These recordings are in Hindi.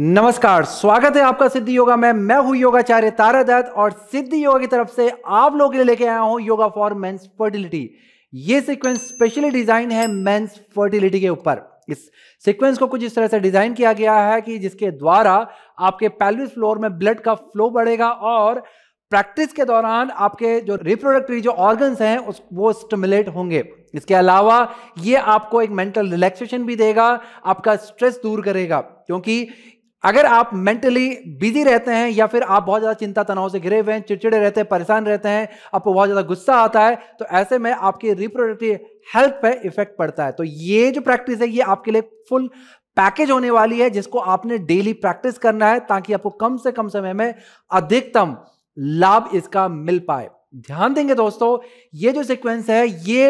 नमस्कार स्वागत है आपका सिद्धि योगा में मैं हूं योगाचार्य तारा दत्त और सिद्धि योगा की तरफ से आप लोगों के लिए लेके आया हूं योगा फॉर मेंस फर्टिलिटी ये सीक्वेंस स्पेशली डिजाइन है मेंस फर्टिलिटी के ऊपर इस सीक्वेंस को कुछ इस तरह से डिजाइन किया गया है कि जिसके द्वारा आपके पैलविस फ्लोर में ब्लड का फ्लो बढ़ेगा और प्रैक्टिस के दौरान आपके जो रिप्रोडक्टरी जो ऑर्गन्स हैं उस वो स्टिमुलेट होंगे इसके अलावा ये आपको एक मेंटल रिलैक्सेशन भी देगा आपका स्ट्रेस दूर करेगा क्योंकि अगर आप मेंटली बिजी रहते हैं या फिर आप बहुत ज़्यादा चिंता तनाव से घिरे हुए हैं चिड़चिड़े रहते हैं परेशान रहते हैं आपको बहुत ज़्यादा गुस्सा आता है तो ऐसे में आपकी रिप्रोडक्टिव हेल्थ पे इफेक्ट पड़ता है तो ये जो प्रैक्टिस है ये आपके लिए फुल पैकेज होने वाली है जिसको आपने डेली प्रैक्टिस करना है ताकि आपको कम से कम समय में अधिकतम लाभ इसका मिल पाए ध्यान देंगे दोस्तों ये जो सीक्वेंस है ये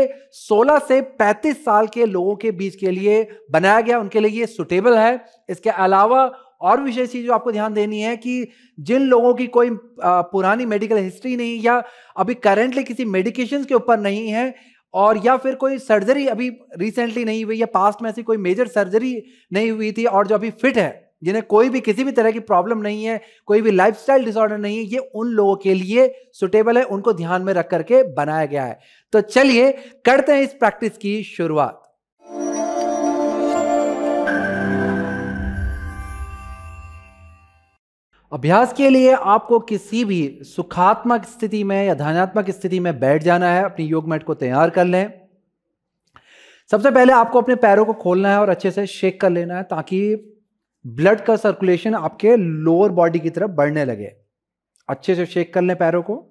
16 से 35 साल के लोगों के बीच के लिए बनाया गया उनके लिए ये सुटेबल है इसके अलावा और विशेष चीज जो आपको ध्यान देनी है कि जिन लोगों की कोई पुरानी मेडिकल हिस्ट्री नहीं या अभी करेंटली किसी मेडिकेशन के ऊपर नहीं है और या फिर कोई सर्जरी अभी रिसेंटली नहीं हुई या पास्ट में ऐसी कोई मेजर सर्जरी नहीं हुई थी और जो अभी फिट है जिन्हें कोई भी किसी भी तरह की प्रॉब्लम नहीं है कोई भी लाइफस्टाइल डिसऑर्डर नहीं है ये उन लोगों के लिए सुटेबल है उनको ध्यान में रख करके बनाया गया है तो चलिए करते हैं इस प्रैक्टिस की शुरुआत अभ्यास के लिए आपको किसी भी सुखात्मक स्थिति में या ध्यानात्मक स्थिति में बैठ जाना है अपनी योग मैट को तैयार कर लें सबसे पहले आपको अपने पैरों को खोलना है और अच्छे से शेक कर लेना है ताकि ब्लड का सर्कुलेशन आपके लोअर बॉडी की तरफ बढ़ने लगे अच्छे से शेक कर लें पैरों को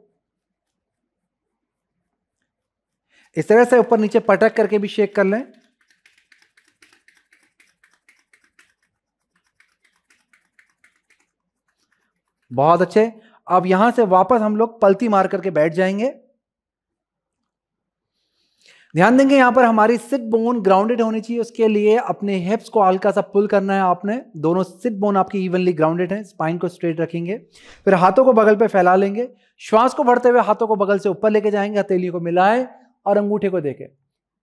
इस तरह से ऊपर नीचे पटक करके भी शेक कर लें बहुत अच्छे अब यहां से वापस हम लोग पलती मार करके बैठ जाएंगे ध्यान देंगे यहां पर हमारी सिट बोन ग्राउंडेड होनी चाहिए उसके लिए अपने हिप्स को हल्का सा पुल करना है आपने दोनों सिट बोन आपकी इवनली ग्राउंडेड है स्पाइन को स्ट्रेट रखेंगे फिर हाथों को बगल पे फैला लेंगे श्वास को भरते हुए हाथों को बगल से ऊपर लेके जाएंगे हथेली को मिलाए और अंगूठे को देखें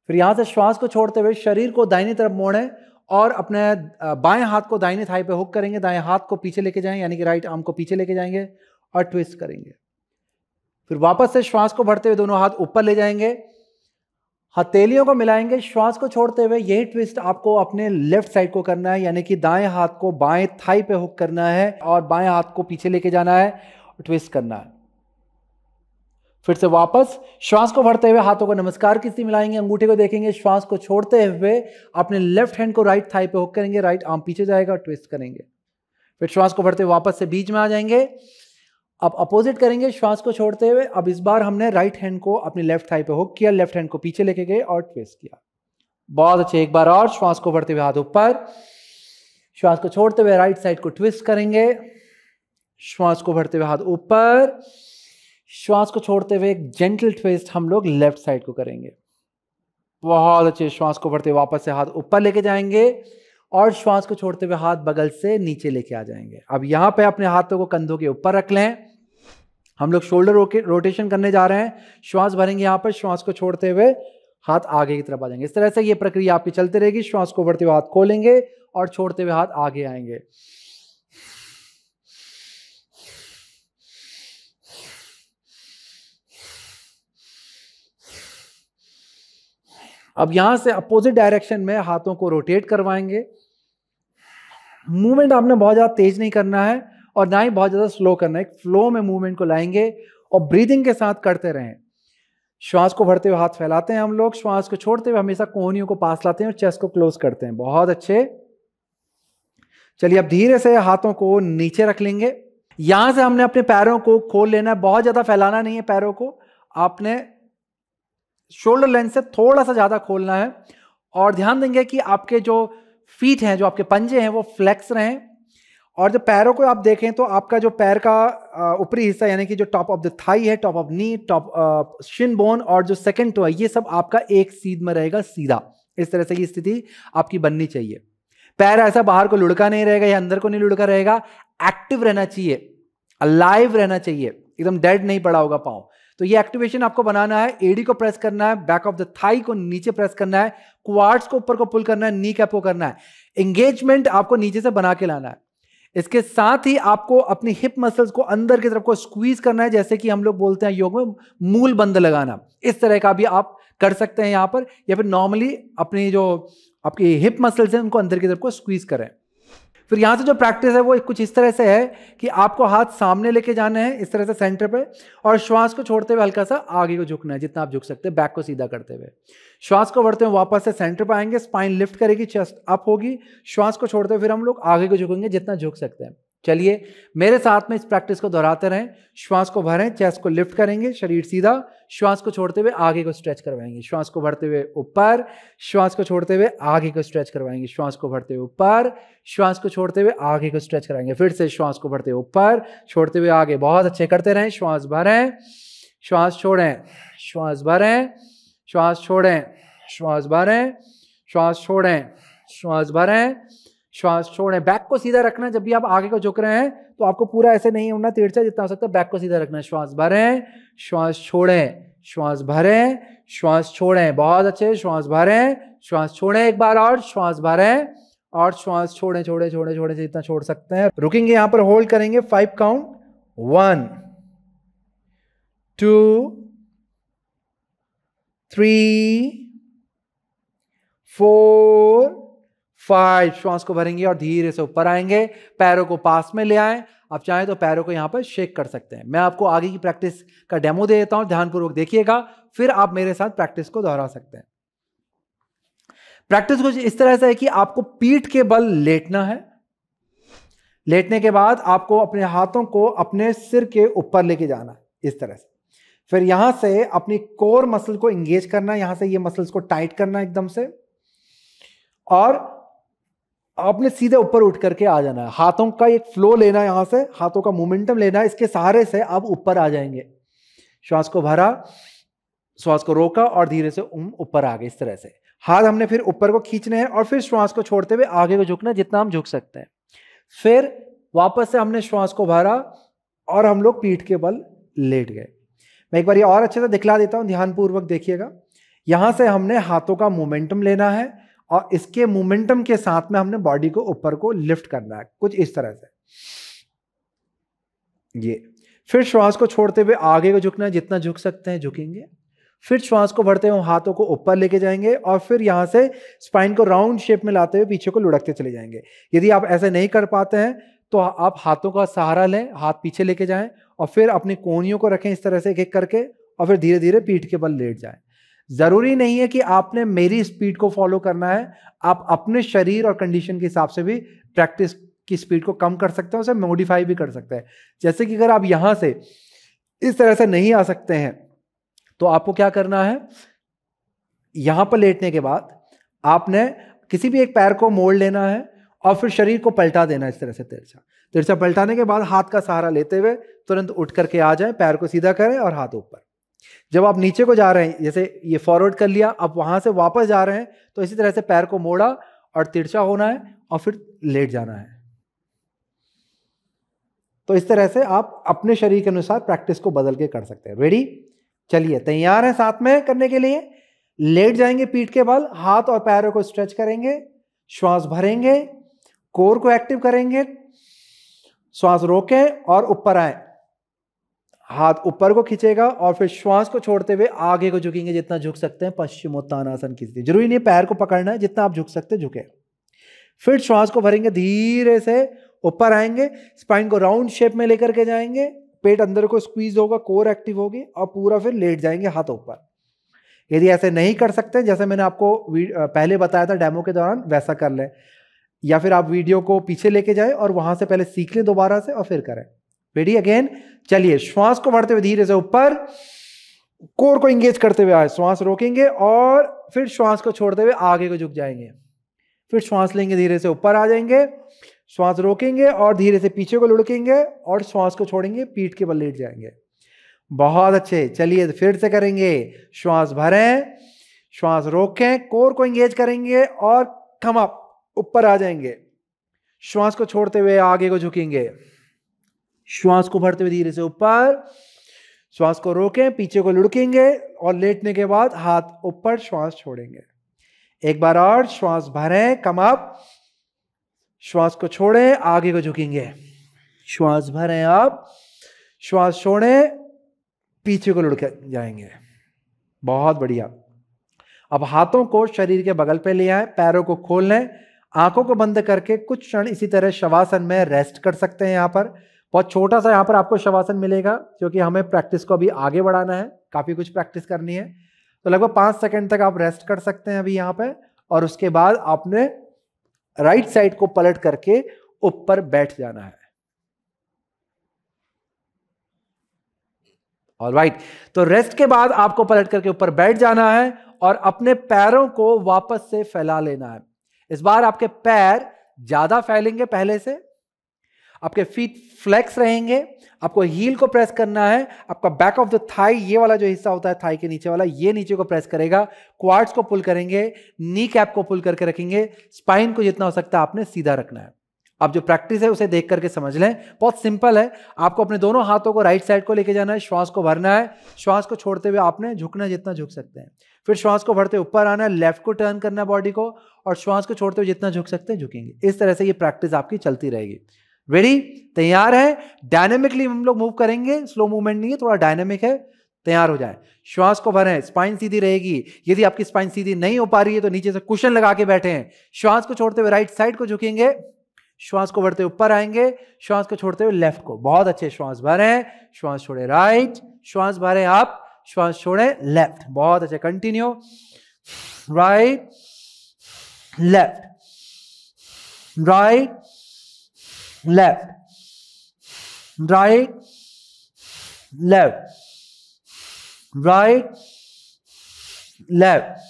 फिर यहां से श्वास को छोड़ते हुए शरीर को दाहिनी तरफ मोड़ें और अपने बाएं हाथ को दाहिने थाई पे हुक करेंगे दाएं हाथ को पीछे लेके जाएं यानी कि राइट आर्म को पीछे लेके जाएंगे और ट्विस्ट करेंगे फिर वापस से श्वास को भरते हुए दोनों हाथ ऊपर ले जाएंगे हथेलियों को मिलाएंगे श्वास को छोड़ते हुए यही ट्विस्ट आपको अपने लेफ्ट साइड को करना है यानी कि दाएं हाथ को बाएं थाई पे हुक करना है और बाएं हाथ को पीछे लेके जाना है ट्विस्ट करना है फिर से वापस श्वास को भरते हुए हाथों को नमस्कार की स्थिति मिलाएंगे अंगूठे को देखेंगे श्वास को छोड़ते हुए अपने लेफ्ट हैंड को राइट थाई पे हुक करेंगे राइट आर्म पीछे जाएगा ट्विस्ट करेंगे फिर श्वास को भरते हुए वापस से बीच में आ जाएंगे अब अपोजिट करेंगे श्वास को छोड़ते हुए अब इस बार हमने राइट हैंड को अपने लेफ्ट थाई पे हुक किया लेफ्ट हैंड को पीछे लेके गए और ट्विस्ट किया बहुत अच्छे एक बार और श्वास को भरते हुए हाथ ऊपर श्वास को छोड़ते हुए राइट साइड को ट्विस्ट करेंगे श्वास को भरते हुए हाथ ऊपर श्वास को छोड़ते हुए एक जेंटल ट्विस्ट हम लोग लेफ्ट साइड को करेंगे बहुत अच्छे श्वास को भरते वापस से हाथ ऊपर लेके जाएंगे और श्वास को छोड़ते हुए हाथ बगल से नीचे लेके आ जाएंगे अब यहां पे अपने हाथों को कंधों के ऊपर रख लें हम लोग शोल्डर रोटेशन करने जा रहे हैं श्वास भरेंगे यहां पर श्वास को छोड़ते हुए हाथ आगे की तरफ आ जाएंगे इस तरह से ये प्रक्रिया आपकी चलते रहेगी श्वास को भरते हुए हाथ खोलेंगे और छोड़ते हुए हाथ आगे आएंगे अब यहां से अपोजिट डायरेक्शन में हाथों को रोटेट करवाएंगे मूवमेंट आपने बहुत ज़्यादा तेज नहीं करना है और ना ही बहुत ज़्यादा स्लो करना है फ्लो में मूवमेंट को लाएंगे और ब्रीदिंग के साथ करते रहें श्वास को भरते हुए हाथ फैलाते हैं हम लोग श्वास को छोड़ते हुए हमेशा कोहनियों को पास लाते हैं और चेस्ट को क्लोज करते हैं बहुत अच्छे चलिए अब धीरे से हाथों को नीचे रख लेंगे यहां से हमने अपने पैरों को खोल लेना है बहुत ज़्यादा फैलाना नहीं है पैरों को आपने शोल्डर लेंथ से थोड़ा सा ज़्यादा खोलना है और ध्यान देंगे कि आपके जो फीट हैं जो आपके पंजे हैं वो फ्लैक्स रहें और जब पैरों को आप देखें तो आपका जो पैर का ऊपरी हिस्सा यानी कि जो टॉप ऑफ द थाई है top of knee top shin bone और जो सेकेंड टो है ये सब आपका एक सीध में रहेगा सीधा इस तरह से ये स्थिति आपकी बननी चाहिए पैर ऐसा बाहर को लुढ़का नहीं रहेगा या अंदर को नहीं लुढ़का रहेगा एक्टिव रहना चाहिए अलाइव रहना चाहिए एकदम डेड नहीं पड़ा होगा पाओ तो ये एक्टिवेशन आपको बनाना है एडी को प्रेस करना है बैक ऑफ द थाई को नीचे प्रेस करना है क्वार्ट्स को ऊपर को पुल करना है नी कैपो करना है एंगेजमेंट आपको नीचे से बना के लाना है इसके साथ ही आपको अपनी हिप मसल्स को अंदर की तरफ को स्क्वीज करना है जैसे कि हम लोग बोलते हैं योग में मूल बंद लगाना इस तरह का भी आप कर सकते हैं यहां पर या फिर नॉर्मली अपनी जो आपकी हिप मसल्स हैं उनको अंदर की तरफ को स्क्वीज करें फिर यहाँ से जो प्रैक्टिस है वो कुछ इस तरह से है कि आपको हाथ सामने लेके जाना है इस तरह से सेंटर पे और श्वास को छोड़ते हुए हल्का सा आगे को झुकना है जितना आप झुक सकते हैं बैक को सीधा करते हुए श्वास को बढ़ते हुए वापस से सेंटर पर आएंगे स्पाइन लिफ्ट करेगी चेस्ट अप होगी श्वास को छोड़ते हुए फिर हम लोग आगे को झुकेंगे जितना झुक सकते हैं चलिए मेरे साथ में इस प्रैक्टिस को दोहराते रहें श्वास को भरें चेस्ट को लिफ्ट करेंगे शरीर सीधा श्वास को छोड़ते हुए आगे को स्ट्रेच करवाएंगे श्वास को भरते हुए ऊपर श्वास को छोड़ते हुए आगे को स्ट्रेच करवाएंगे श्वास को भरते हुए ऊपर श्वास को छोड़ते हुए आगे को स्ट्रेच कराएंगे फिर से श्वास को भरते हुए ऊपर छोड़ते हुए आगे बहुत अच्छे करते रहें श्वास भरें श्वास छोड़ें श्वास भरें श्वास छोड़ें श्वास भरें श्वास छोड़ें श्वास भरें श्वास छोड़ें बैक को सीधा रखना जब भी आप आगे को झुक रहे हैं तो आपको पूरा ऐसे नहीं उड़ना तिरछा जितना हो सकता है बैक को सीधा रखना श्वास भरें श्वास छोड़ें श्वास भरें श्वास छोड़ें बहुत अच्छे श्वास भरें श्वास छोड़ें एक बार और श्वास भरें और श्वास छोड़ें छोड़ें छोड़ें छोड़ें जितना छोड़ सकते हैं रुकेंगे यहां पर होल्ड करेंगे five count one two three four five श्वास को भरेंगे और धीरे से ऊपर आएंगे पैरों को पास में ले आए आप चाहें तो पैरों को यहाँ पर शेक कर सकते हैं मैं आपको आगे की प्रैक्टिस का डेमो दे देता हूँ ध्यानपूर्वक देखिएगा फिर आप मेरे साथ प्रैक्टिस को दोहरा सकते हैं प्रैक्टिस कुछ इस तरह से है कि आपको पीठ के बल लेटना है लेटने के बाद आपको अपने हाथों को अपने सिर के ऊपर लेके जाना इस तरह से फिर यहां से अपनी कोर मसल को इंगेज करना यहां से ये मसल्स को टाइट करना एकदम से और आपने सीधे ऊपर उठ करके आ जाना है हाथों का एक फ्लो लेना है यहाँ से हाथों का मोमेंटम लेना है इसके सहारे से आप ऊपर आ जाएंगे श्वास को भरा श्वास को रोका और धीरे से ऊपर आ गए इस तरह से हाथ हमने फिर ऊपर को खींचने हैं और फिर श्वास को छोड़ते हुए आगे को झुकना जितना हम झुक सकते हैं फिर वापस से हमने श्वास को भरा और हम लोग पीठ के बल लेट गए मैं एक बार ये और अच्छे से दिखला देता हूँ ध्यानपूर्वक देखिएगा यहाँ से हमने हाथों का मोमेंटम लेना है और इसके मोमेंटम के साथ में हमने बॉडी को ऊपर को लिफ्ट करना है कुछ इस तरह से ये फिर श्वास को छोड़ते हुए आगे को झुकना है जितना झुक सकते हैं झुकेंगे फिर श्वास को भरते हुए हाथों को ऊपर लेके जाएंगे और फिर यहाँ से स्पाइन को राउंड शेप में लाते हुए पीछे को लुढ़कते चले जाएंगे यदि आप ऐसे नहीं कर पाते हैं तो आप हाथों का सहारा लें हाथ पीछे लेके जाएं और फिर अपनी कोहनियों को रखें इस तरह से एक एक करके और फिर धीरे धीरे पीठ के बल लेट जाएं जरूरी नहीं है कि आपने मेरी स्पीड को फॉलो करना है आप अपने शरीर और कंडीशन के हिसाब से भी प्रैक्टिस की स्पीड को कम कर सकते हैं उसे मॉडिफाई भी कर सकते हैं जैसे कि अगर आप यहां से इस तरह से नहीं आ सकते हैं तो आपको क्या करना है यहां पर लेटने के बाद आपने किसी भी एक पैर को मोड़ लेना है और फिर शरीर को पलटा देना इस तरह से तिरछा तिरछा पलटाने के बाद हाथ का सहारा लेते हुए तुरंत उठ करके आ जाए पैर को सीधा करें और हाथ ऊपर जब आप नीचे को जा रहे हैं जैसे ये फॉरवर्ड कर लिया आप वहां से वापस जा रहे हैं तो इसी तरह से पैर को मोड़ा और तिरछा होना है और फिर लेट जाना है तो इस तरह से आप अपने शरीर के अनुसार प्रैक्टिस को बदल के कर सकते हैं रेडी चलिए तैयार हैं साथ में करने के लिए लेट जाएंगे पीठ के बल हाथ और पैरों को स्ट्रेच करेंगे श्वास भरेंगे कोर को एक्टिव करेंगे श्वास रोकें और ऊपर आए हाथ ऊपर को खींचेगा और फिर श्वास को छोड़ते हुए आगे को झुकेंगे जितना झुक सकते हैं पश्चिमोत्तानासन खींचते जरूरी नहीं पैर को पकड़ना है जितना आप झुक सकते झुके फिर श्वास को भरेंगे धीरे से ऊपर आएंगे स्पाइन को राउंड शेप में लेकर के जाएंगे पेट अंदर को स्क्वीज होगा कोर एक्टिव होगी और पूरा फिर लेट जाएंगे हाथ ऊपर यदि ऐसे नहीं कर सकते जैसे मैंने आपको पहले बताया था डेमो के दौरान वैसा कर लें या फिर आप वीडियो को पीछे लेके जाएं और वहां से पहले सीख लें दोबारा से और फिर करें रेडी अगेन चलिए श्वास को भरते हुए धीरे से ऊपर कोर को इंगेज करते हुए आए श्वास रोकेंगे और फिर श्वास को छोड़ते हुए आगे को झुक जाएंगे फिर श्वास लेंगे धीरे से ऊपर आ जाएंगे श्वास रोकेंगे और धीरे से पीछे को लुढ़केंगे और श्वास को छोड़ेंगे पीठ के बल लेट जाएंगे बहुत अच्छे चलिए फिर से करेंगे श्वास भरें श्वास रोकें कोर को इंगेज करेंगे और कम अप ऊपर आ जाएंगे श्वास को छोड़ते हुए आगे को झुकेंगे श्वास को भरते हुए धीरे से ऊपर श्वास को रोकें पीछे को लुड़केंगे और लेटने के बाद हाथ ऊपर श्वास छोड़ेंगे एक बार और श्वास भरें कम अप श्वास को छोड़ें आगे को झुकेंगे श्वास भरें आप श्वास छोड़ें पीछे को लुढ़के जाएंगे बहुत बढ़िया अब हाथों को शरीर के बगल पे ले आए पैरों को खोल लें आंखों को बंद करके कुछ क्षण इसी तरह शवासन में रेस्ट कर सकते हैं यहां पर बहुत छोटा सा यहाँ पर आपको शवासन मिलेगा क्योंकि हमें प्रैक्टिस को अभी आगे बढ़ाना है काफ़ी कुछ प्रैक्टिस करनी है तो लगभग पाँच सेकेंड तक आप रेस्ट कर सकते हैं अभी यहाँ पर और उसके बाद आपने राइट साइड को पलट करके ऊपर बैठ जाना है ऑल राइट तो रेस्ट के बाद आपको पलट करके ऊपर बैठ जाना है और अपने पैरों को वापस से फैला लेना है इस बार आपके पैर ज्यादा फैलेंगे पहले से आपके फीट फ्लेक्स रहेंगे आपको हील को प्रेस करना है आपका बैक ऑफ द थाई ये वाला जो हिस्सा होता है थाई के नीचे वाला ये नीचे को प्रेस करेगा क्वार्ट्स को पुल करेंगे नी कैप को पुल करके रखेंगे स्पाइन को जितना हो सकता है आपने सीधा रखना है आप जो प्रैक्टिस है उसे देख करके समझ लें बहुत सिंपल है आपको अपने दोनों हाथों को राइट साइड को लेके जाना है श्वास को भरना है श्वास को छोड़ते हुए आपने झुकना जितना झुक सकते हैं फिर श्वास को भरते ऊपर आना है लेफ्ट को टर्न करना बॉडी को और श्वास को छोड़ते हुए जितना झुक सकते हैं झुकेंगे इस तरह से ये प्रैक्टिस आपकी चलती रहेगी रेडी तैयार है डायनेमिकली हम लोग मूव करेंगे स्लो मूवमेंट नहीं है थोड़ा डायनेमिक है तैयार हो जाए श्वास को भरें स्पाइन सीधी रहेगी यदि आपकी स्पाइन सीधी नहीं हो पा रही है तो नीचे से कुशन लगा के बैठे हैं श्वास को छोड़ते हुए राइट साइड को झुकेंगे श्वास को बढ़ते ऊपर आएंगे श्वास को छोड़ते हुए लेफ्ट को बहुत अच्छे श्वास भरे श्वास छोड़े राइट श्वास भरें आप श्वास छोड़े लेफ्ट बहुत अच्छे continue right left right left right left right left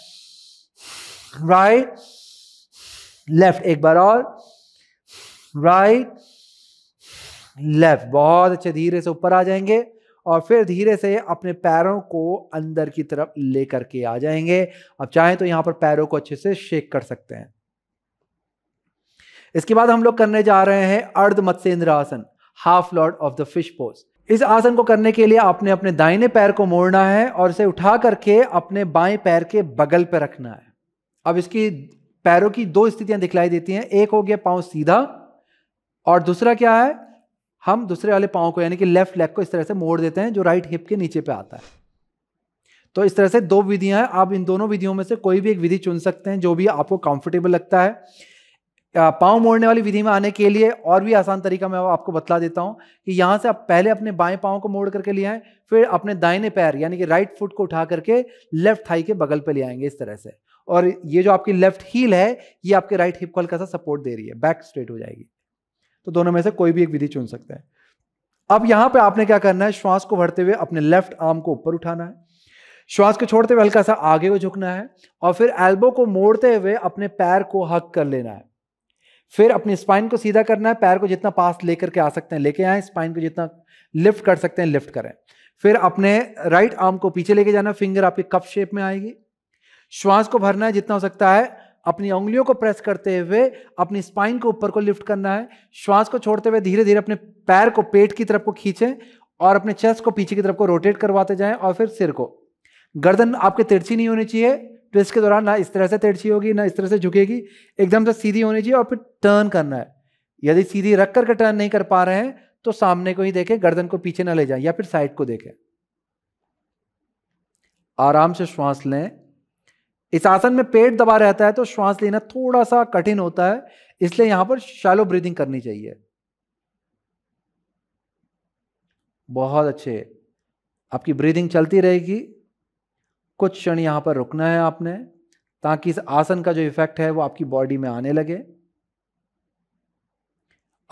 right left एक बार और राइट लेफ्ट बहुत अच्छे धीरे से ऊपर आ जाएंगे और फिर धीरे से अपने पैरों को अंदर की तरफ लेकर के आ जाएंगे अब चाहें तो यहां पर पैरों को अच्छे से शेक कर सकते हैं इसके बाद हम लोग करने जा रहे हैं अर्ध मत्स्य आसन half lord of the fish pose इस आसन को करने के लिए आपने अपने दाहिने पैर को मोड़ना है और इसे उठा करके अपने बाएं पैर के बगल पर रखना है अब इसकी पैरों की दो स्थितियां दिखलाई देती हैं एक हो गया पांव सीधा और दूसरा क्या है हम दूसरे वाले पांव को यानी कि लेफ्ट लेग को इस तरह से मोड़ देते हैं जो राइट हिप के नीचे पे आता है तो इस तरह से दो विधियां हैं आप इन दोनों विधियों में से कोई भी एक विधि चुन सकते हैं जो भी आपको कंफर्टेबल लगता है पाँव मोड़ने वाली विधि में आने के लिए और भी आसान तरीका मैं आपको बतला देता हूँ कि यहाँ से आप पहले अपने बाएं पाँव को मोड़ करके ले आएँ फिर अपने दाहिने पैर यानी कि राइट फुट को उठा करके लेफ्ट थाई के बगल पे ले आएंगे इस तरह से और ये जो आपकी लेफ्ट हील है ये आपके राइट हिप को हल्का सा सपोर्ट दे रही है बैक स्ट्रेट हो जाएगी तो दोनों में से कोई भी एक विधि चुन सकते हैं अब यहाँ पे आपने क्या करना है श्वास को भरते हुए अपने लेफ्ट आर्म को ऊपर उठाना है श्वास को छोड़ते हुए हल्का सा आगे को झुकना है और फिर एल्बो को मोड़ते हुए अपने पैर को हक कर लेना है फिर अपनी स्पाइन को सीधा करना है पैर को जितना पास लेकर के आ सकते हैं लेके आए स्पाइन को जितना लिफ्ट कर सकते हैं लिफ्ट करें फिर अपने राइट आर्म को पीछे लेके जाना फिंगर आपकी कप शेप में आएगी श्वास को भरना है जितना हो सकता है अपनी उंगलियों को प्रेस करते हुए अपनी स्पाइन को ऊपर को लिफ्ट करना है श्वास को छोड़ते हुए धीरे धीरे अपने पैर को पेट की तरफ को खींचें और अपने चेस्ट को पीछे की तरफ को रोटेट करवाते जाएं और फिर सिर को गर्दन आपके तिरछी नहीं होनी चाहिए ट्विस्ट तो के दौरान ना इस तरह से तिरछी होगी ना इस तरह से झुकेगी एकदम से सीधी होनी चाहिए और फिर टर्न करना है यदि सीधी रख करके टर्न नहीं कर पा रहे हैं तो सामने को ही देखें गर्दन को पीछे ना ले जाएं या फिर साइड को देखें आराम से श्वास लें इस आसन में पेट दबा रहता है तो श्वास लेना थोड़ा सा कठिन होता है इसलिए यहां पर शैलो ब्रीदिंग करनी चाहिए बहुत अच्छे आपकी ब्रीदिंग चलती रहेगी कुछ क्षण यहाँ पर रुकना है आपने ताकि इस आसन का जो इफेक्ट है वो आपकी बॉडी में आने लगे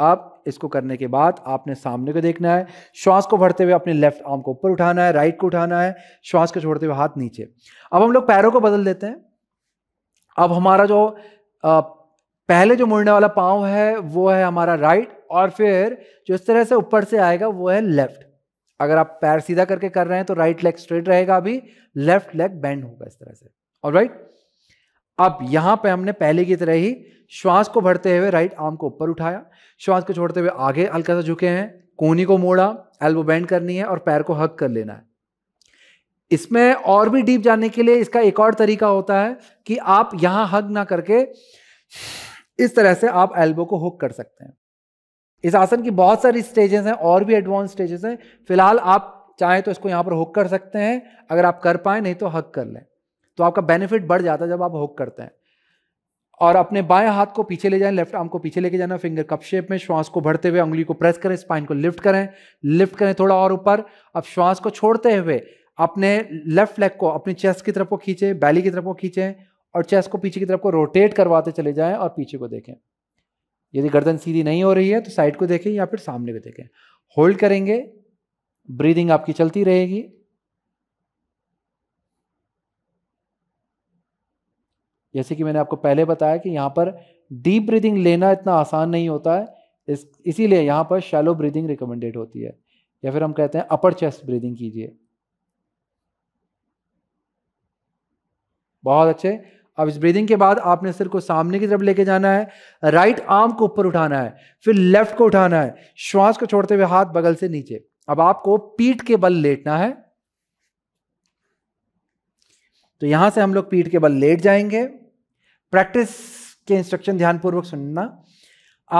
अब इसको करने के बाद आपने सामने को देखना है श्वास को भरते हुए अपने लेफ्ट आर्म को ऊपर उठाना है राइट को उठाना है श्वास को छोड़ते हुए हाथ नीचे अब हम लोग पैरों को बदल देते हैं अब हमारा जो आ, पहले जो मुड़ने वाला पाँव है वो है हमारा राइट और फिर जो इस तरह से ऊपर से आएगा वो है लेफ्ट अगर आप पैर सीधा करके कर रहे हैं तो राइट लेग स्ट्रेट रहेगा अभी लेफ्ट लेग बेंड होगा इस तरह से और राइट अब यहां पे हमने पहले की तरह ही श्वास को भरते हुए राइट आर्म को ऊपर उठाया श्वास को छोड़ते हुए आगे हल्का सा झुके हैं कोहनी को मोड़ा एल्बो बेंड करनी है और पैर को हक कर लेना है इसमें और भी डीप जाने के लिए इसका एक और तरीका होता है कि आप यहां हक ना करके इस तरह से आप एल्बो को हुक कर सकते हैं इस आसन की बहुत सारी स्टेजेस हैं और भी एडवांस स्टेजेस हैं फिलहाल आप चाहें तो इसको यहाँ पर हुक कर सकते हैं अगर आप कर पाए नहीं तो हक कर लें तो आपका बेनिफिट बढ़ जाता है जब आप हुक करते हैं और अपने बाएं हाथ को पीछे ले जाएं लेफ्ट आर्म को पीछे लेके जाना फिंगर कप शेप में श्वास को भरते हुए उंगली को प्रेस करें स्पाइन को लिफ्ट करें लिफ्ट करें थोड़ा और ऊपर अब श्वास को छोड़ते हुए अपने लेफ्ट लेग को अपनी चेस्ट की तरफ को खींचें बैली की तरफ को खींचें और चेस्ट को पीछे की तरफ को रोटेट करवाते चले जाएं और पीछे को देखें यदि गर्दन सीधी नहीं हो रही है तो साइड को देखें या फिर सामने को देखें होल्ड करेंगे ब्रीदिंग आपकी चलती रहेगी जैसे कि मैंने आपको पहले बताया कि यहां पर डीप ब्रीदिंग लेना इतना आसान नहीं होता है इस इसीलिए यहां पर शैलो ब्रीदिंग रिकमेंडेड होती है या फिर हम कहते हैं अपर चेस्ट ब्रीदिंग कीजिए बहुत अच्छे अब इस ब्रीदिंग के बाद आपने सिर को सामने की तरफ लेके जाना है राइट आर्म को ऊपर उठाना है फिर लेफ्ट को उठाना है श्वास को छोड़ते हुए हाथ बगल से नीचे अब आपको पीठ के बल लेटना है तो यहां से हम लोग पीठ के बल लेट जाएंगे प्रैक्टिस के इंस्ट्रक्शन ध्यानपूर्वक सुनना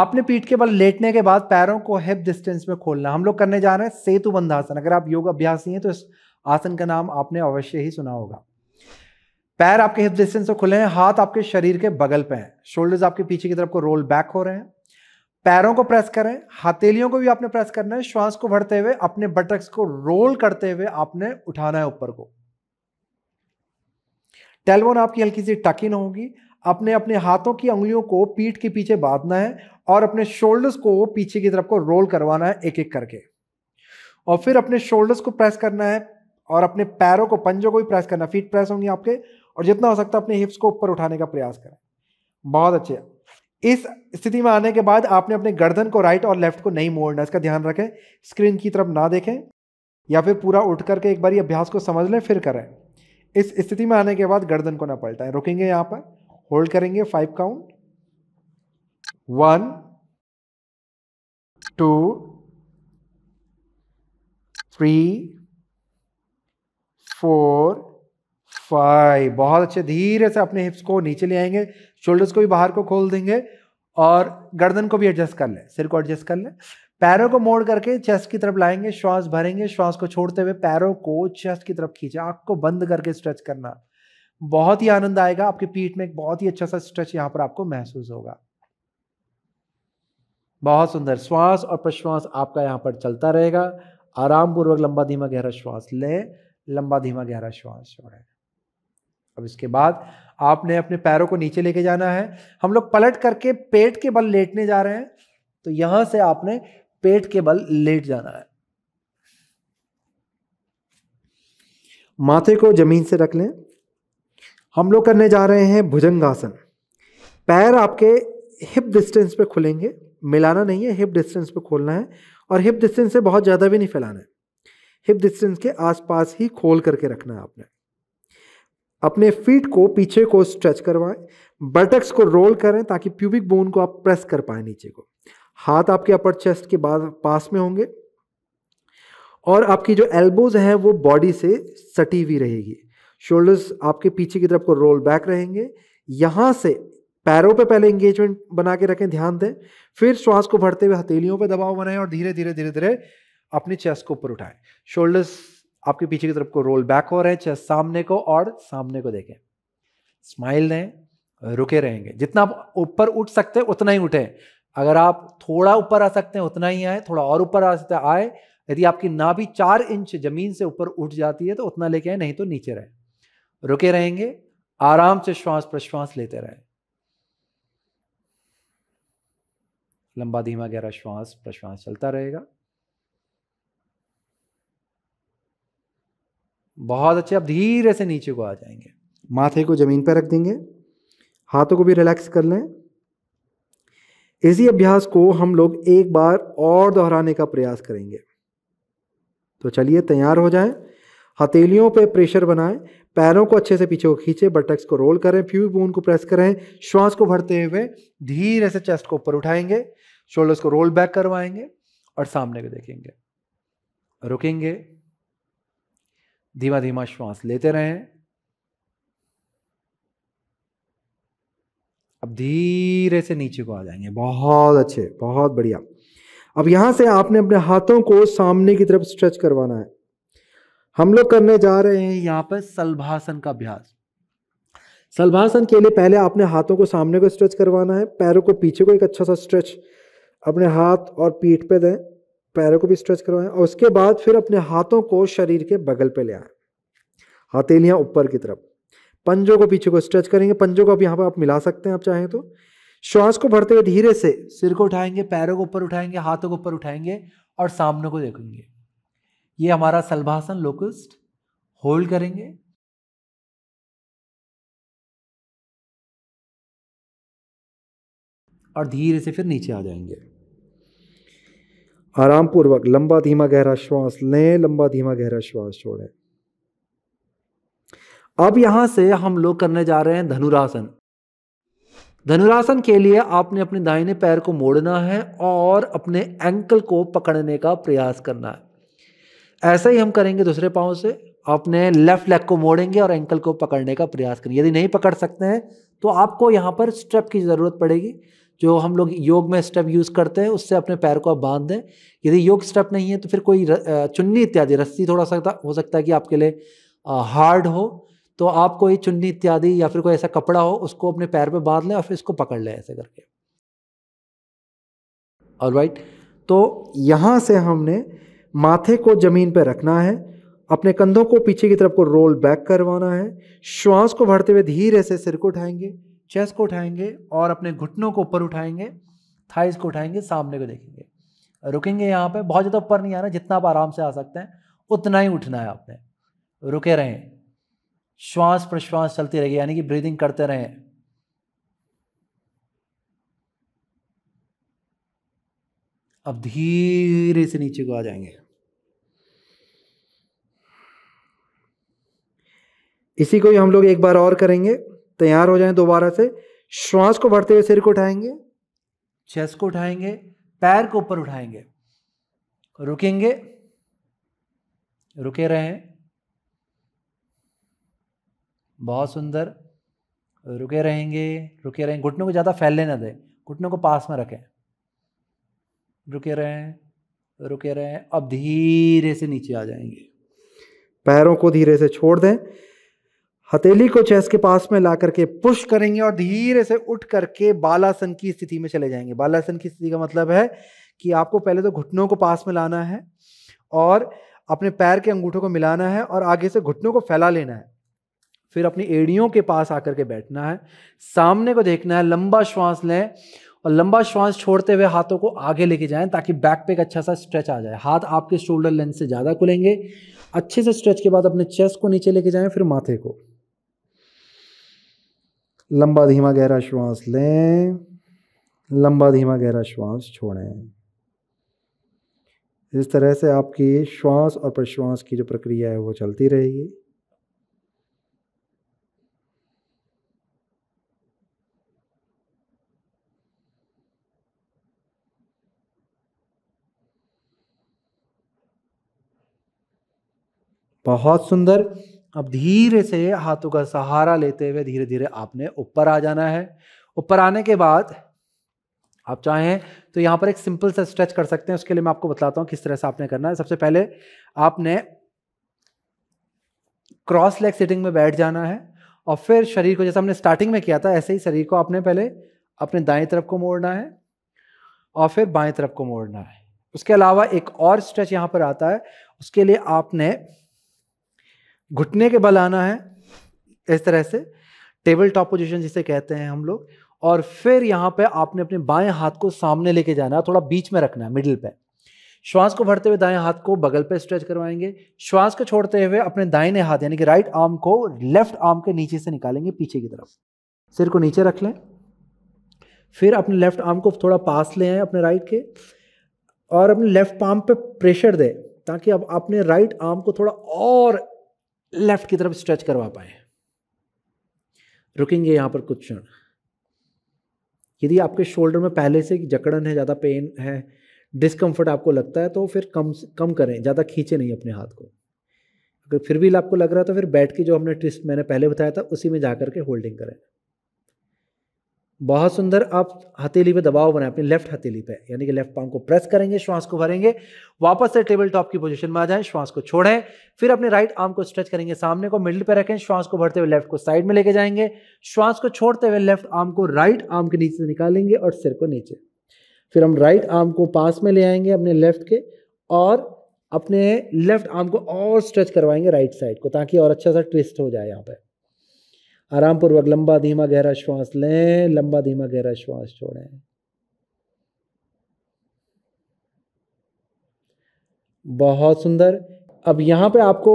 आपने पीठ के बल लेटने के बाद पैरों को हिप डिस्टेंस में खोलना हम लोग करने जा रहे हैं सेतु बंधासन अगर आप योग अभ्यासी हैं तो इस आसन का नाम आपने अवश्य ही सुना होगा पैर आपके हिप डिस्टेंस से खुले हैं हाथ आपके शरीर के बगल पे हैं शोल्डर्स आपके पीछे की तरफ को रोल बैक हो रहे हैं पैरों को प्रेस करें हथेलियों को भी आपने प्रेस करना है श्वास को भरते हुए अपने बटक्स को रोल करते हुए आपने उठाना है ऊपर को टेलवोन आपकी हल्की सी टकिन होगी अपने अपने हाथों की उंगलियों को पीठ के पीछे बांधना है और अपने शोल्डर्स को पीछे की तरफ को रोल करवाना है एक एक करके और फिर अपने शोल्डर्स को प्रेस करना है और अपने पैरों को पंजों को भी प्रेस करना फीट प्रेस होंगी आपके और जितना हो सकता है अपने हिप्स को ऊपर उठाने का प्रयास करें बहुत अच्छे इस स्थिति में आने के बाद आपने अपने गर्दन को राइट और लेफ्ट को नहीं मोड़ना इसका ध्यान रखें स्क्रीन की तरफ ना देखें या फिर पूरा उठ करके एक बार अभ्यास को समझ लें फिर करें इस स्थिति में आने के बाद गर्दन को ना पलटाएं रुकेंगे यहाँ पर होल्ड करेंगे five count one two three four five बहुत अच्छे धीरे से अपने हिप्स को नीचे ले आएंगे शोल्डर्स को भी बाहर को खोल देंगे और गर्दन को भी एडजस्ट कर लें सिर को एडजस्ट कर लें पैरों को मोड़ करके चेस्ट की तरफ लाएंगे श्वास भरेंगे श्वास को छोड़ते हुए पैरों को चेस्ट की तरफ खींचे आँख को बंद करके स्ट्रेच करना बहुत ही आनंद आएगा आपके पीठ में एक बहुत ही अच्छा सा स्ट्रेच यहाँ पर आपको महसूस होगा बहुत सुंदर श्वास और प्रश्वास आपका यहाँ पर चलता रहेगा आराम पूर्वक लंबा धीमा गहरा श्वास लें लंबा धीमा गहरा श्वास छोड़ें अब इसके बाद आपने अपने पैरों को नीचे लेके जाना है हम लोग पलट करके पेट के बल लेटने जा रहे हैं तो यहां से आपने पेट के बल लेट जाना है माथे को जमीन से रख लें हम लोग करने जा रहे हैं भुजंगासन पैर आपके हिप डिस्टेंस पे खुलेंगे मिलाना नहीं है हिप डिस्टेंस पे खोलना है और हिप डिस्टेंस से बहुत ज़्यादा भी नहीं फैलाना है हिप डिस्टेंस के आसपास ही खोल करके रखना है आपने अपने फीट को पीछे को स्ट्रेच करवाएं बटक्स को रोल करें ताकि प्यूबिक बोन को आप प्रेस कर पाए नीचे को हाथ आपके अपर चेस्ट के बाद पास में होंगे और आपकी जो एल्बोज हैं वो बॉडी से सटी हुई रहेगी शोल्डर्स आपके पीछे की तरफ को रोल बैक रहेंगे यहाँ से पैरों पे पहले एंगेजमेंट बना के रखें ध्यान दें फिर श्वास को भरते हुए हथेलियों पे दबाव बनाएं और धीरे धीरे धीरे धीरे अपने चेस्ट को ऊपर उठाएं शोल्डर्स आपके पीछे की तरफ को रोल बैक हो रहे हैं चेस्ट सामने को और सामने को देखें स्माइल दें रुके रहेंगे जितना आप ऊपर उठ सकते हैं उतना ही उठें अगर आप थोड़ा ऊपर आ सकते हैं उतना ही आए थोड़ा और ऊपर आ सकते आए यदि आपकी नाभि चार इंच जमीन से ऊपर उठ जाती है तो उतना लेके आए नहीं तो नीचे रहें रुके रहेंगे आराम से श्वास प्रश्वास लेते रहें लंबा धीमा गहरा श्वास प्रश्वास चलता रहेगा बहुत अच्छे आप धीरे से नीचे को आ जाएंगे माथे को ज़मीन पर रख देंगे हाथों को भी रिलैक्स कर लें इसी अभ्यास को हम लोग एक बार और दोहराने का प्रयास करेंगे तो चलिए तैयार हो जाएं हथेलियों पे प्रेशर बनाएं पैरों को अच्छे से पीछे को खींचे बटक्स को रोल करें फ्यू बोन को प्रेस करें श्वास को भरते हुए धीरे से चेस्ट को ऊपर उठाएंगे शोल्डर्स को रोल बैक करवाएंगे और सामने को देखेंगे रुकेंगे धीमा धीमा श्वास लेते रहें अब धीरे से नीचे को आ जाएंगे बहुत अच्छे बहुत बढ़िया अब यहां से आपने अपने हाथों को सामने की तरफ स्ट्रेच करवाना है हम लोग करने जा रहे हैं यहाँ पर सलभासन का अभ्यास सलभासन के लिए पहले आपने हाथों को सामने को स्ट्रेच करवाना है पैरों को पीछे को एक अच्छा सा स्ट्रेच अपने हाथ और पीठ पे दें पैरों को भी स्ट्रेच करवाएं और उसके बाद फिर अपने हाथों को शरीर के बगल पे ले आए हथेलियाँ ऊपर की तरफ पंजों को पीछे को स्ट्रेच करेंगे पंजों को आप यहाँ पर आप मिला सकते हैं आप चाहें तो श्वास को भरते हुए धीरे से सिर को उठाएंगे पैरों को ऊपर उठाएंगे हाथों को ऊपर उठाएंगे और सामने को देखेंगे ये हमारा सलभासन लोकस्ट होल्ड करेंगे और धीरे से फिर नीचे आ जाएंगे आराम पूर्वक लंबा धीमा गहरा श्वास लें लंबा धीमा गहरा श्वास छोड़ें अब यहां से हम लोग करने जा रहे हैं धनुरासन धनुरासन के लिए आपने अपने दाहिने पैर को मोड़ना है और अपने एंकल को पकड़ने का प्रयास करना है ऐसा ही हम करेंगे दूसरे पांव से आपने लेफ्ट लेग को मोड़ेंगे और एंकल को पकड़ने का प्रयास करेंगे यदि नहीं पकड़ सकते हैं तो आपको यहां पर स्ट्रेप की ज़रूरत पड़ेगी जो हम लोग योग में स्टेप यूज़ करते हैं उससे अपने पैर को आप बांध दें यदि योग स्टेप नहीं है तो फिर कोई चुन्नी इत्यादि रस्सी थोड़ा सा हो सकता है कि आपके लिए हार्ड हो तो आप कोई चुन्नी इत्यादि या फिर कोई ऐसा कपड़ा हो उसको अपने पैर पर बांध लें और फिर इसको पकड़ लें ऐसे करके और राइट तो यहाँ से हमने माथे को ज़मीन पर रखना है अपने कंधों को पीछे की तरफ को रोल बैक करवाना है श्वास को भरते हुए धीरे से सिर को उठाएंगे चेस्ट को उठाएंगे और अपने घुटनों को ऊपर उठाएंगे थाइस को उठाएंगे सामने को देखेंगे रुकेंगे यहाँ पे बहुत ज़्यादा ऊपर नहीं आना जितना आप आराम से आ सकते हैं उतना ही उठना है आपने रुके रहें श्वास प्रश्वास चलती रहेगी यानी कि ब्रीदिंग करते रहें अब धीरे से नीचे को आ जाएंगे इसी को ही हम लोग एक बार और करेंगे तैयार हो जाएं दोबारा से श्वास को भरते हुए सिर को उठाएंगे चेस्ट को उठाएंगे पैर को ऊपर उठाएंगे रुकेंगे रुके रहें बहुत सुंदर रुके रहेंगे रुके रहेंगे घुटनों को ज़्यादा फैलने ना दें घुटनों को पास में रखें रुके रहें रुके रहें अब धीरे से नीचे आ जाएंगे पैरों को धीरे से छोड़ दें हथेली को चेस्ट के पास में ला करके पुश करेंगे और धीरे से उठ करके बालासन की स्थिति में चले जाएंगे बालासन की स्थिति का मतलब है कि आपको पहले तो घुटनों को पास में लाना है और अपने पैर के अंगूठों को मिलाना है और आगे से घुटनों को फैला लेना है फिर अपनी एड़ियों के पास आकर के बैठना है सामने को देखना है लंबा श्वास लें और लंबा श्वास छोड़ते हुए हाथों को आगे लेके जाएं ताकि बैक पे एक अच्छा सा स्ट्रेच आ जाए हाथ आपके शोल्डर लेंथ से ज़्यादा खुलेंगे अच्छे से स्ट्रेच के बाद अपने चेस्ट को नीचे लेके जाएं फिर माथे को लंबा धीमा गहरा श्वास लें लंबा धीमा गहरा श्वास छोड़ें इस तरह से आपकी श्वास और प्रश्वास की जो प्रक्रिया है वो चलती रहेगी बहुत सुंदर अब धीरे से हाथों का सहारा लेते हुए धीरे धीरे आपने ऊपर आ जाना है ऊपर आने के बाद आप चाहें तो यहाँ पर एक सिंपल सा स्ट्रेच कर सकते हैं उसके लिए मैं आपको बताता हूँ किस तरह से आपने करना है सबसे पहले आपने क्रॉस लेग सिटिंग में बैठ जाना है और फिर शरीर को जैसे हमने स्टार्टिंग में किया था ऐसे ही शरीर को आपने पहले अपने दाएं तरफ को मोड़ना है और फिर बाएं तरफ को मोड़ना है उसके अलावा एक और स्ट्रेच यहाँ पर आता है उसके लिए आपने घुटने के बल आना है इस तरह से टेबल टॉप पोजीशन जिसे कहते हैं हम लोग और फिर यहाँ पे आपने अपने बाएं हाथ को सामने लेके जाना है थोड़ा बीच में रखना है मिडिल पे श्वास को भरते हुए दाएं हाथ को बगल पे स्ट्रेच करवाएंगे श्वास को छोड़ते हुए अपने दाहिने हाथ यानी कि राइट आर्म को लेफ्ट आर्म के नीचे से निकालेंगे पीछे की तरफ सिर को नीचे रख लें फिर अपने लेफ्ट आर्म को थोड़ा पास ले आए अपने राइट के और अपने लेफ्ट पाम पे प्रेशर दें ताकि अब अपने राइट आर्म को थोड़ा और लेफ्ट की तरफ स्ट्रेच करवा पाए रुकेंगे यहाँ पर कुछ क्षण यदि आपके शोल्डर में पहले से जकड़न है ज़्यादा पेन है डिस्कम्फर्ट आपको लगता है तो फिर कम कम करें ज़्यादा खींचे नहीं अपने हाथ को अगर फिर भी आपको लग रहा है तो फिर बैठ के जो हमने ट्विस्ट मैंने पहले बताया था उसी में जा करके होल्डिंग करें बहुत सुंदर आप हथेली पे दबाव बनाए अपनी लेफ्ट हथेली पे यानी कि लेफ्ट पाम को प्रेस करेंगे श्वास को भरेंगे वापस से टेबल टॉप की पोजीशन में आ जाएं श्वास को छोड़ें फिर अपने राइट आर्म को स्ट्रेच करेंगे सामने को मिडिल पे रखें श्वास को भरते हुए लेफ्ट को साइड में लेके जाएंगे श्वास को छोड़ते हुए लेफ्ट आर्म को राइट आर्म के नीचे निकालेंगे और सिर को नीचे फिर हम राइट आर्म को पास में ले आएंगे अपने लेफ्ट के और अपने लेफ्ट आर्म को और स्ट्रेच करवाएंगे राइट साइड को ताकि और अच्छा सा ट्विस्ट हो जाए यहाँ पर आरामपूर्वक लंबा धीमा गहरा श्वास लें लंबा धीमा गहरा श्वास छोड़ें बहुत सुंदर अब यहां पे आपको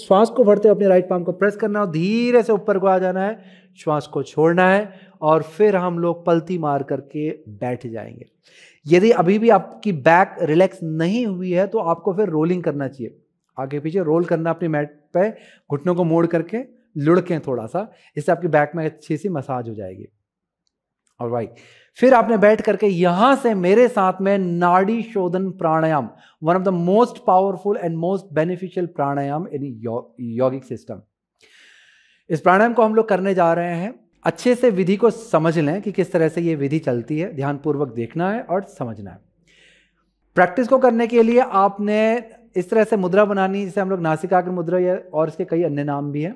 श्वास को भरते हुए अपने राइट पाम को प्रेस करना है धीरे से ऊपर को आ जाना है श्वास को छोड़ना है और फिर हम लोग पलती मार करके बैठ जाएंगे यदि अभी भी आपकी बैक रिलैक्स नहीं हुई है तो आपको फिर रोलिंग करना चाहिए आगे पीछे रोल करना अपनी मैट पे घुटनों को मोड़ करके लुढ़कें थोड़ा सा इससे आपकी बैक में अच्छी सी मसाज हो जाएगी और भाई फिर आपने बैठ करके यहां से मेरे साथ में नाड़ी शोधन प्राणायाम one of the most powerful and most beneficial pranayama in यौगिक सिस्टम इस प्राणायाम को हम लोग करने जा रहे हैं अच्छे से विधि को समझ लें कि किस तरह से ये विधि चलती है ध्यानपूर्वक देखना है और समझना है प्रैक्टिस को करने के लिए आपने इस तरह से मुद्रा बनानी जिसे हम लोग नासिकाग्र मुद्रा या और इसके कई अन्य नाम भी हैं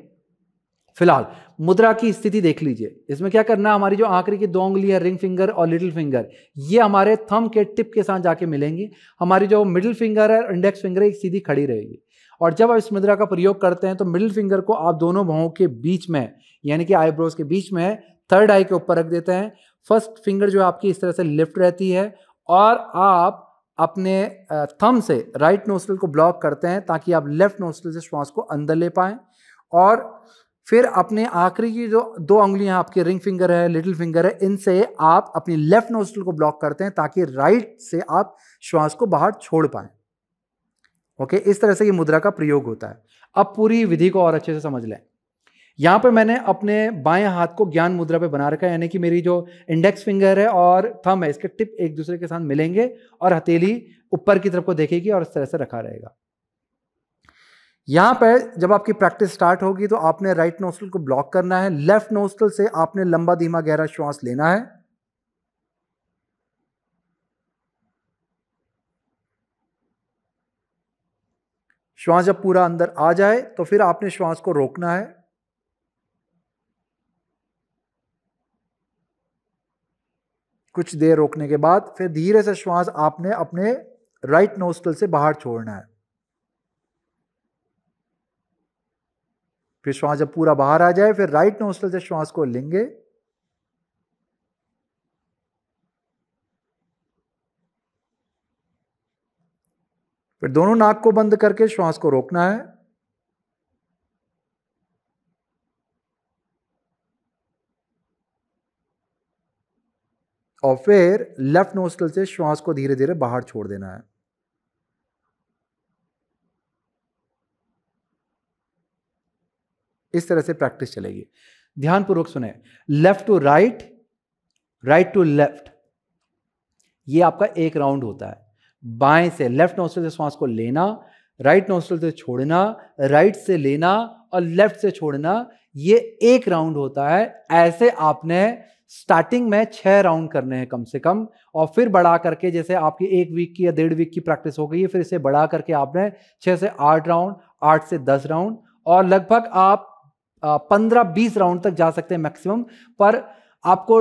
फिलहाल मुद्रा की स्थिति देख लीजिए इसमें क्या करना हमारी जो आंकड़ी की दो उंगली है रिंग फिंगर और लिटिल फिंगर ये हमारे थम के टिप के साथ जाके मिलेंगी हमारी जो मिडिल फिंगर है इंडेक्स फिंगर है एक सीधी खड़ी रहेगी और जब आप इस मुद्रा का प्रयोग करते हैं तो मिडिल फिंगर को आप दोनों भावों के बीच में यानी कि आईब्रोज के बीच में थर्ड आई के ऊपर रख देते हैं फर्स्ट फिंगर जो आपकी इस तरह से लिफ्ट रहती है और आप अपने थम से राइट नोस्टल को ब्लॉक करते हैं ताकि आप लेफ्ट नोस्टल से श्वास को अंदर ले पाएं और फिर अपने आखिरी की जो दो उंगलियां आपके रिंग फिंगर है लिटिल फिंगर है इनसे आप अपनी लेफ्ट नोस्टल को ब्लॉक करते हैं ताकि राइट से आप श्वास को बाहर छोड़ पाए ओके इस तरह से ये मुद्रा का प्रयोग होता है अब पूरी विधि को और अच्छे से समझ लें यहां पर मैंने अपने बाएं हाथ को ज्ञान मुद्रा पे बना रखा है यानी कि मेरी जो इंडेक्स फिंगर है और थम है इसके टिप एक दूसरे के साथ मिलेंगे और हथेली ऊपर की तरफ को देखेगी और इस तरह से रखा रहेगा यहाँ पर जब आपकी प्रैक्टिस स्टार्ट होगी तो आपने राइट नोस्टल को ब्लॉक करना है लेफ्ट नोस्टल से आपने लंबा धीमा गहरा श्वास लेना है श्वास जब पूरा अंदर आ जाए तो फिर आपने श्वास को रोकना है कुछ देर रोकने के बाद फिर धीरे से श्वास आपने अपने राइट नोस्टल से बाहर छोड़ना है फिर श्वास जब पूरा बाहर आ जाए फिर राइट नोस्टल से श्वास को लेंगे फिर दोनों नाक को बंद करके श्वास को रोकना है और फिर लेफ्ट नोस्टल से श्वास को धीरे धीरे बाहर छोड़ देना है इस तरह से प्रैक्टिस चलेगी ध्यानपूर्वक सुने left to right right to left ये आपका एक राउंड होता है बाएं से लेफ्ट नोस्टल से श्वास को लेना राइट नोस्टल से छोड़ना राइट से लेना और लेफ्ट से छोड़ना ये एक राउंड होता है ऐसे आपने स्टार्टिंग में छः राउंड करने हैं कम से कम और फिर बढ़ा करके जैसे आपकी एक वीक की या डेढ़ वीक की प्रैक्टिस हो गई है फिर इसे बढ़ा करके आपने छः से आठ राउंड आठ से दस राउंड और लगभग आप पंद्रह बीस राउंड तक जा सकते हैं मैक्सिमम पर आपको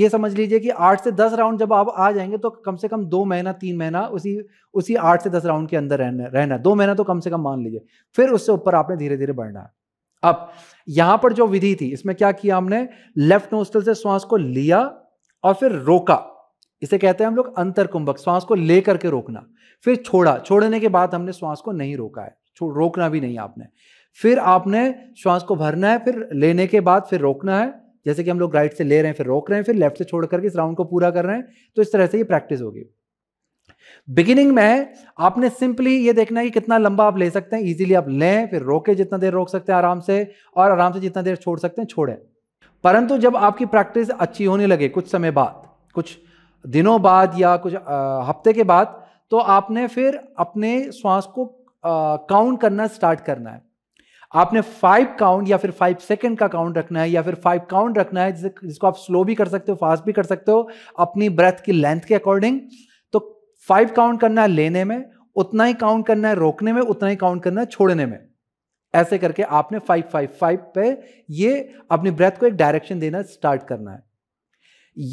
ये समझ लीजिए कि आठ से दस राउंड जब आप आ जाएंगे तो कम से कम दो महीना तीन महीना उसी उसी आठ से दस राउंड के अंदर रहना रहना दो महीना तो कम से कम मान लीजिए फिर उससे ऊपर आपने धीरे धीरे बढ़ना है अब यहां पर जो विधि थी इसमें क्या किया हमने लेफ्ट नोस्टल से श्वास को लिया और फिर रोका इसे कहते हैं हम लोग अंतर कुंभक श्वास को लेकर के रोकना फिर छोड़ा छोड़ने के बाद हमने श्वास को नहीं रोका है रोकना भी नहीं आपने फिर आपने श्वास को भरना है फिर लेने के बाद फिर रोकना है जैसे कि हम लोग राइट से ले रहे हैं फिर रोक रहे हैं फिर लेफ्ट से छोड़ करके इस राउंड को पूरा कर रहे हैं तो इस तरह से ये प्रैक्टिस होगी बिगिनिंग में आपने सिंपली ये देखना है कि कितना लंबा आप ले सकते हैं इजीली आप लें फिर रोके जितना देर रोक सकते हैं आराम से और आराम से जितना देर छोड़ सकते हैं छोड़ें परंतु जब आपकी प्रैक्टिस अच्छी होने लगे कुछ समय बाद कुछ दिनों बाद या कुछ हफ्ते के बाद तो आपने फिर अपने श्वास को काउंट करना स्टार्ट करना है आपने फाइव काउंट या फिर फाइव सेकंड का काउंट रखना है या फिर फाइव काउंट रखना है जिसको आप स्लो भी कर सकते हो फास्ट भी कर सकते हो अपनी ब्रेथ की लेंथ के अकॉर्डिंग तो फाइव काउंट करना है लेने में उतना ही काउंट करना है रोकने में उतना ही काउंट करना है छोड़ने में ऐसे करके आपने फाइव फाइव फाइव पे ये अपनी ब्रेथ को एक डायरेक्शन देना स्टार्ट करना है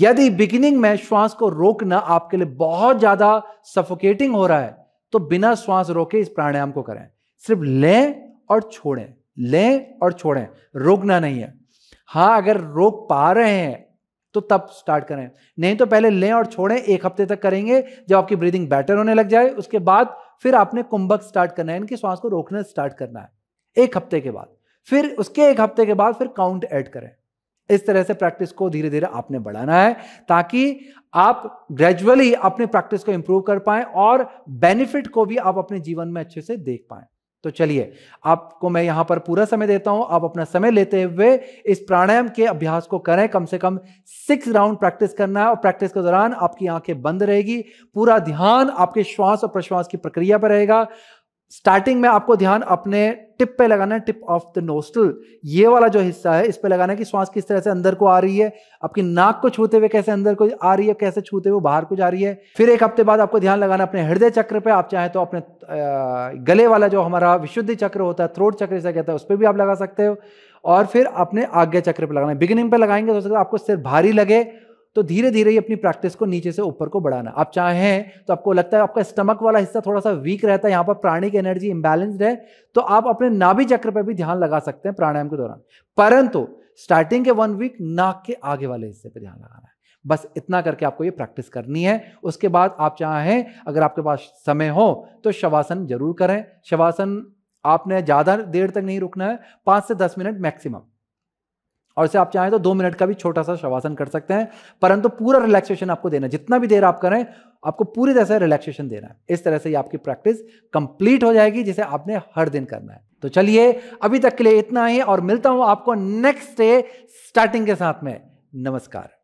यदि बिगिनिंग में श्वास को रोकना आपके लिए बहुत ज्यादा सफोकेटिंग हो रहा है तो बिना श्वास रोके इस प्राणायाम को करें सिर्फ लें और छोड़ें लें और छोड़ें रोकना नहीं है हाँ अगर रोक पा रहे हैं तो तब स्टार्ट करें नहीं तो पहले लें और छोड़ें एक हफ्ते तक करेंगे जब आपकी ब्रीदिंग बेटर होने लग जाए उसके बाद फिर आपने कुंभक स्टार्ट करना है इनकी श्वास को रोकना स्टार्ट करना है एक हफ्ते के बाद फिर उसके एक हफ्ते के बाद फिर काउंट ऐड करें इस तरह से प्रैक्टिस को धीरे धीरे आपने बढ़ाना है ताकि आप ग्रेजुअली अपने प्रैक्टिस को इंप्रूव कर पाएं और बेनिफिट को भी आप अपने जीवन में अच्छे से देख पाएं तो चलिए आपको मैं यहां पर पूरा समय देता हूं आप अपना समय लेते हुए इस प्राणायाम के अभ्यास को करें कम से कम सिक्स राउंड प्रैक्टिस करना है और प्रैक्टिस के दौरान आपकी आंखें बंद रहेगी पूरा ध्यान आपके श्वास और प्रश्वास की प्रक्रिया पर रहेगा स्टार्टिंग में आपको ध्यान अपने टिप पे लगाना है टिप ऑफ द नोस्टल ये वाला जो हिस्सा है इस पे लगाना है कि श्वास किस तरह से अंदर को आ रही है आपकी नाक को छूते हुए कैसे अंदर को आ रही है कैसे छूते हुए बाहर को जा रही है फिर एक हफ्ते बाद आपको ध्यान लगाना अपने हृदय चक्र पे आप चाहें तो अपने गले वाला जो हमारा विशुद्धि चक्र होता है थ्रोट चक्र जैसा कहता है उस पर भी आप लगा सकते हो और फिर अपने आज्ञा चक्र पर लगाना है बिगिनिंग पे लगाएंगे तो सकता है आपको सिर्फ भारी लगे तो धीरे धीरे ही अपनी प्रैक्टिस को नीचे से ऊपर को बढ़ाना आप चाहें तो आपको लगता है आपका स्टमक वाला हिस्सा थोड़ा सा वीक रहता है यहाँ पर प्राणिक एनर्जी इंबैलेंस्ड है तो आप अपने नाभि चक्र पर भी ध्यान लगा सकते हैं प्राणायाम के दौरान परंतु स्टार्टिंग के वन वीक नाक के आगे वाले हिस्से पर ध्यान लगाना है बस इतना करके आपको ये प्रैक्टिस करनी है उसके बाद आप चाहें अगर आपके पास समय हो तो शवासन जरूर करें शवासन आपने ज़्यादा देर तक नहीं रुकना है पाँच से दस मिनट मैक्सिमम और इसे आप चाहें तो दो मिनट का भी छोटा सा शवासन कर सकते हैं परंतु पूरा रिलैक्सेशन आपको देना जितना भी देर आप करें आपको पूरी तरह से रिलैक्सेशन देना है इस तरह से ये आपकी प्रैक्टिस कंप्लीट हो जाएगी जिसे आपने हर दिन करना है तो चलिए अभी तक के लिए इतना ही और मिलता हूं आपको नेक्स्ट डे स्टार्टिंग के साथ में नमस्कार